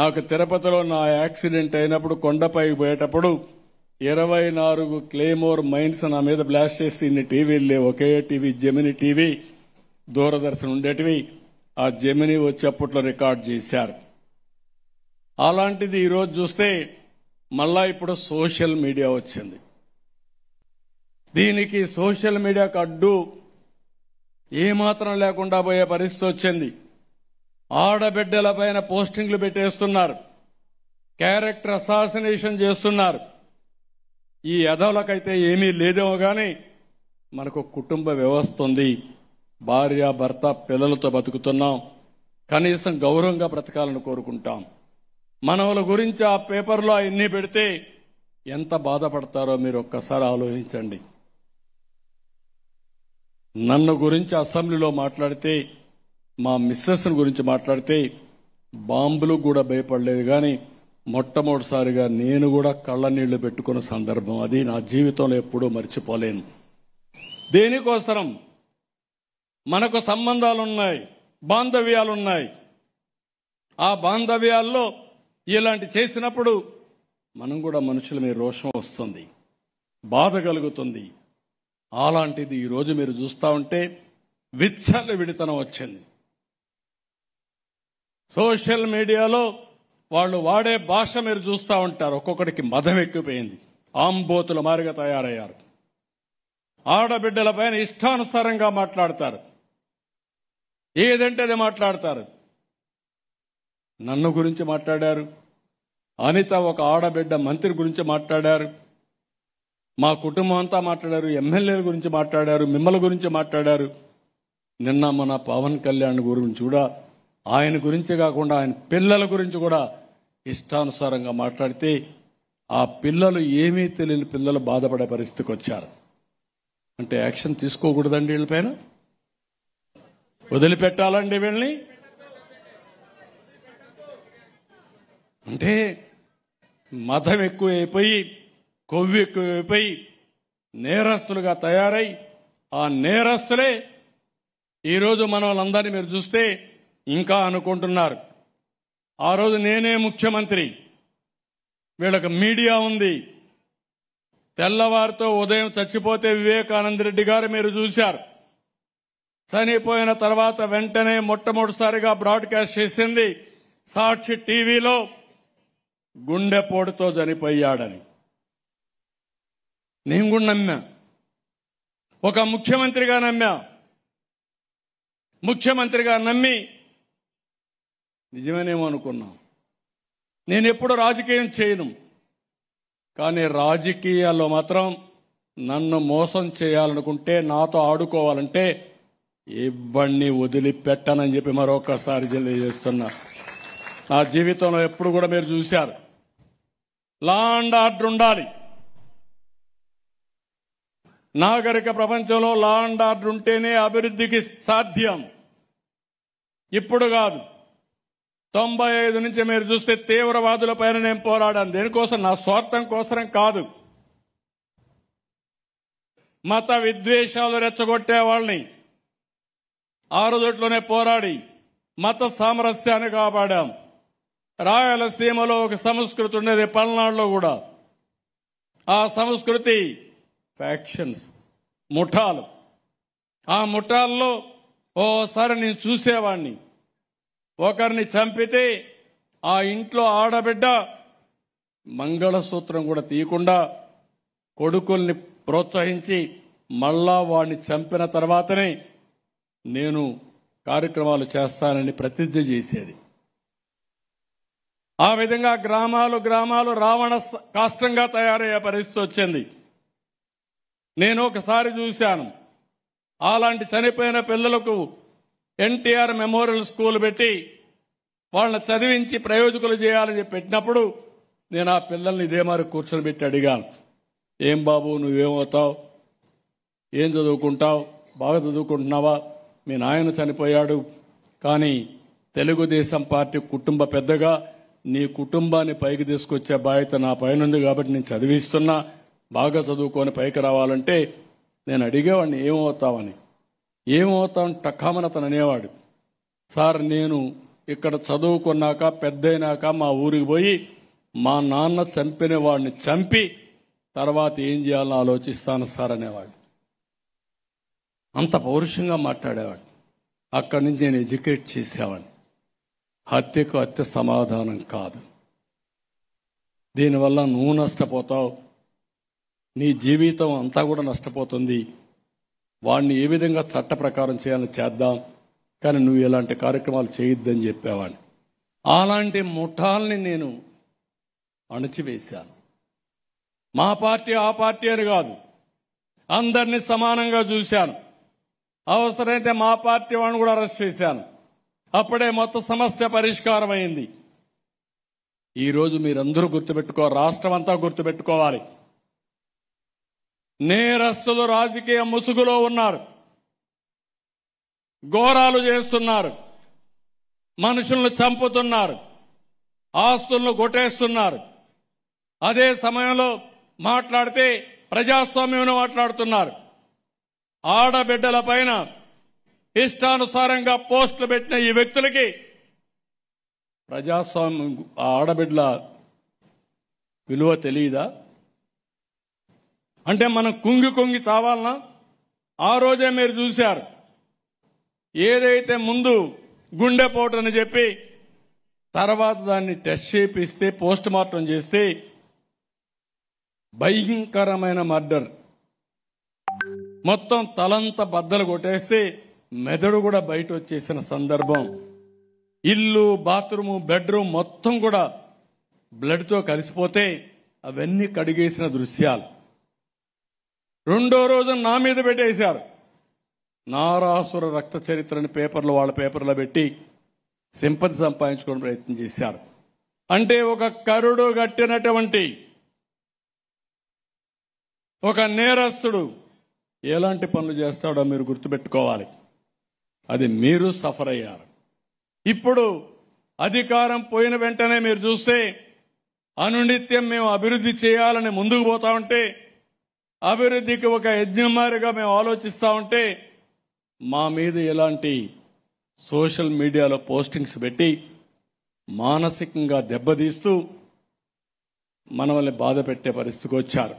నాకు తిరుపతిలో నా యాక్సిడెంట్ అయినప్పుడు కొండపై పోయేటప్పుడు ఇరవై నాలుగు క్లేమోర్ మైన్స్ నా మీద బ్లాస్ట్ చేసి ఇన్ని టీవీలు లేవు ఒకే టీవీ జెమిని టీవీ దూరదర్శన్ ఉండేటివి ఆ జెమిని వచ్చేప్పట్లో రికార్డ్ చేశారు అలాంటిది ఈరోజు చూస్తే మళ్ళా ఇప్పుడు సోషల్ మీడియా వచ్చింది దీనికి సోషల్ మీడియాకు అడ్డు ఏమాత్రం లేకుండా పోయే పరిస్థితి వచ్చింది ఆడబిడ్డల పైన పోస్టింగ్లు పెట్టేస్తున్నారు క్యారెక్టర్ అసాసినేషన్ చేస్తున్నారు ఈ యధవులకైతే ఏమీ లేదేమో కానీ మనకు కుటుంబ వ్యవస్థ ఉంది భార్య భర్త పిల్లలతో బతుకుతున్నాం కనీసం గౌరవంగా బ్రతకాలని కోరుకుంటాం మనవుల గురించి ఆ పేపర్లో అవన్నీ పెడితే ఎంత బాధపడతారో మీరు ఒక్కసారి ఆలోచించండి నన్ను గురించి అసెంబ్లీలో మాట్లాడితే మా మిస్సెస్ గురించి మాట్లాడితే బాంబులు కూడా భయపడలేదు కానీ మొట్టమొదటిసారిగా నేను కూడా కళ్ళ నీళ్లు పెట్టుకున్న సందర్భం అది నా జీవితంలో ఎప్పుడూ మర్చిపోలేను దేనికోసరం మనకు సంబంధాలున్నాయి బాంధవ్యాలున్నాయి ఆ బాంధవ్యాల్లో ఇలాంటి చేసినప్పుడు మనం కూడా మనుషుల మీద రోషం వస్తుంది బాధ కలుగుతుంది అలాంటిది ఈరోజు మీరు చూస్తూ ఉంటే విచ్చల విడితనం వచ్చింది సోషల్ మీడియాలో వాళ్ళు వాడే భాష మీరు చూస్తూ ఉంటారు ఒక్కొక్కడికి మదం ఎక్కిపోయింది ఆంబోతుల మారిగా తయారయ్యారు ఆడబిడ్డల పైన ఇష్టానుసారంగా మాట్లాడతారు ఏదంటే అది మాట్లాడతారు నన్ను గురించి మాట్లాడారు అనిత ఒక ఆడబిడ్డ మంత్రి గురించి మాట్లాడారు మా కుటుంబం అంతా మాట్లాడారు ఎమ్మెల్యేల గురించి మాట్లాడారు మిమ్మల గురించి మాట్లాడారు నిన్న మన పవన్ కళ్యాణ్ గురించి కూడా ఆయన గురించి కాకుండా ఆయన పిల్లల గురించి కూడా ఇష్టానుసారంగా మాట్లాడితే ఆ పిల్లలు ఏమీ తెలియని పిల్లలు బాధపడే పరిస్థితికి వచ్చారు అంటే యాక్షన్ తీసుకోకూడదండి వీళ్ళపైన వదిలిపెట్టాలండి వీళ్ళని అంటే మతం ఎక్కువైపోయి కొవ్వు ఎక్కువైపోయి నేరస్తులుగా తయారై ఆ నేరస్తులే ఈరోజు మనం అందరినీ మీరు చూస్తే ఇంకా అనుకుంటున్నారు ఆ రోజు నేనే ముఖ్యమంత్రి వీళ్ళకి మీడియా ఉంది తెల్లవారితో ఉదయం చచ్చిపోతే వివేకానంద రెడ్డి గారు మీరు చూశారు చనిపోయిన తర్వాత వెంటనే మొట్టమొదటిసారిగా బ్రాడ్కాస్ట్ చేసింది సాక్షి టీవీలో గుండెపోటుతో చనిపోయాడని నేను కూడా నమ్మా ఒక ముఖ్యమంత్రిగా నమ్మా ముఖ్యమంత్రిగా నమ్మి నిజమేనేమో అనుకున్నాం నేను ఎప్పుడు రాజకీయం చేయను కానీ రాజకీయాల్లో మాత్రం నన్ను మోసం చేయాలనుకుంటే నాతో ఆడుకోవాలంటే ఇవ్వణ్ణి వదిలిపెట్టనని చెప్పి మరొకసారి తెలియజేస్తున్నా నా జీవితంలో ఎప్పుడు కూడా మీరు చూశారు లాండ్ ఆర్డర్ ఉండాలి నాగరిక ప్రపంచంలో లాండ్ ఆర్డర్ ఉంటేనే అభివృద్ధికి సాధ్యం ఇప్పుడు కాదు తొంభై ఐదు నుంచి మీరు చూస్తే తీవ్రవాదుల పైన నేను పోరాడాను దేనికోసం నా స్వార్థం కోసం కాదు మత విద్వేషాలు రెచ్చగొట్టే వాళ్ళని ఆ పోరాడి మత సామరస్యాన్ని కాపాడాం రాయలసీమలో ఒక సంస్కృతి ఉండేది పల్నాడులో కూడా ఆ సంస్కృతి ఫ్యాక్షన్స్ ముఠాలు ఆ ముఠాల్లో ఓసారి నేను చూసేవాణ్ణి ఒకరిని చంపితే ఆ ఇంట్లో ఆడబిడ్డ మంగళసూత్రం కూడా తీయకుండా కొడుకుల్ని ప్రోత్సహించి మళ్ళా వాడిని చంపిన తర్వాతనే నేను కార్యక్రమాలు చేస్తానని ప్రతిజ్ఞ చేసేది ఆ విధంగా గ్రామాలు గ్రామాలు రావణ కాష్టంగా తయారయ్యే పరిస్థితి వచ్చింది నేను ఒకసారి చూశాను అలాంటి చనిపోయిన పిల్లలకు ఎన్టీఆర్ మెమోరియల్ స్కూల్ పెట్టి వాళ్ళని చదివించి ప్రయోజకులు చేయాలని పెట్టినప్పుడు నేను ఆ పిల్లల్ని ఇదే మరి కూర్చొని పెట్టి అడిగాను ఏం బాబు నువ్వేమవుతావు ఏం చదువుకుంటావు బాగా చదువుకుంటున్నావా మీ నాయన చనిపోయాడు కానీ తెలుగుదేశం పార్టీ కుటుంబ పెద్దగా నీ కుటుంబాన్ని పైకి తీసుకొచ్చే బాధ్యత నా పైన ఉంది కాబట్టి నేను చదివిస్తున్నా బాగా చదువుకొని పైకి రావాలంటే నేను అడిగేవాడిని ఏమవుతావని ఏమవుతాం టకామన అతను అనేవాడు సార్ నేను ఇక్కడ చదువుకున్నాక పెద్దయినాక మా ఊరికి పోయి మా నాన్న చంపిన వాడిని చంపి తర్వాత ఏం చేయాలని ఆలోచిస్తాను సార్ అనేవాడు అంత పౌరుషంగా మాట్లాడేవాడు అక్కడి నుంచి నేను ఎడ్యుకేట్ చేసేవాడిని హత్యకు హత్య సమాధానం కాదు దీనివల్ల నువ్వు నష్టపోతావు నీ జీవితం అంతా కూడా నష్టపోతుంది వాడిని ఏ విధంగా చట్ట ప్రకారం చేయాలని చేద్దాం కానీ నువ్వు ఇలాంటి కార్యక్రమాలు చేయొద్దని చెప్పేవాడిని అలాంటి ముఠాల్ని నేను అణచివేశాను మా పార్టీ ఆ పార్టీ అని కాదు అందరినీ సమానంగా చూశాను అవసరమైతే మా పార్టీ వాడిని కూడా అరెస్ట్ చేశాను అప్పుడే మొత్తం సమస్య పరిష్కారం అయింది ఈరోజు మీరందరూ గుర్తుపెట్టుకో రాష్ట్రం అంతా గుర్తుపెట్టుకోవాలి నేరస్తులు రాజకీయ ముసుగులో ఉన్నారు ఘోరాలు చేస్తున్నారు మనుషులను చంపుతున్నారు ఆస్తులను కొట్టేస్తున్నారు అదే సమయంలో మాట్లాడితే ప్రజాస్వామ్యం మాట్లాడుతున్నారు ఆడబిడ్డల పైన ఇష్టానుసారంగా పోస్టులు పెట్టిన ఈ వ్యక్తులకి ప్రజాస్వామ్యం ఆడబిడ్డల విలువ తెలియదా అంటే మనం కుంగి కుంగి చావాలనా ఆ రోజే మీరు చూశారు ఏదైతే ముందు గుండెపోటని చెప్పి తర్వాత దాన్ని టెస్ట్ చేపిస్తే పోస్ట్ మార్టం చేస్తే భయంకరమైన మర్డర్ మొత్తం తలంత బద్దలు కొట్టేస్తే మెదడు కూడా బయట వచ్చేసిన సందర్భం ఇల్లు బాత్రూము బెడ్రూమ్ మొత్తం కూడా బ్లడ్తో కలిసిపోతే అవన్నీ కడిగేసిన దృశ్యాలు రెండో రోజు నా మీద పెట్టేశారు నారాసుర రక్త చరిత్రని పేపర్లు వాళ్ళ పేపర్లో పెట్టి సింపతి సంపాదించుకోవడం ప్రయత్నం చేశారు అంటే ఒక కరుడు గట్టినటువంటి ఒక నేరస్తుడు ఎలాంటి పనులు చేస్తాడో మీరు గుర్తుపెట్టుకోవాలి అది మీరు సఫర్ అయ్యారు ఇప్పుడు అధికారం పోయిన వెంటనే మీరు చూస్తే అనునిత్యం మేము అభివృద్ధి చేయాలని ముందుకు పోతా ఉంటే అభివృద్ధికి ఒక యజ్ఞమారిగా మేము ఆలోచిస్తూ ఉంటే మా మీద ఎలాంటి సోషల్ మీడియాలో పోస్టింగ్స్ పెట్టి మానసికంగా దెబ్బతీస్తూ మనల్ని బాధ పెట్టే పరిస్థితికి వచ్చారు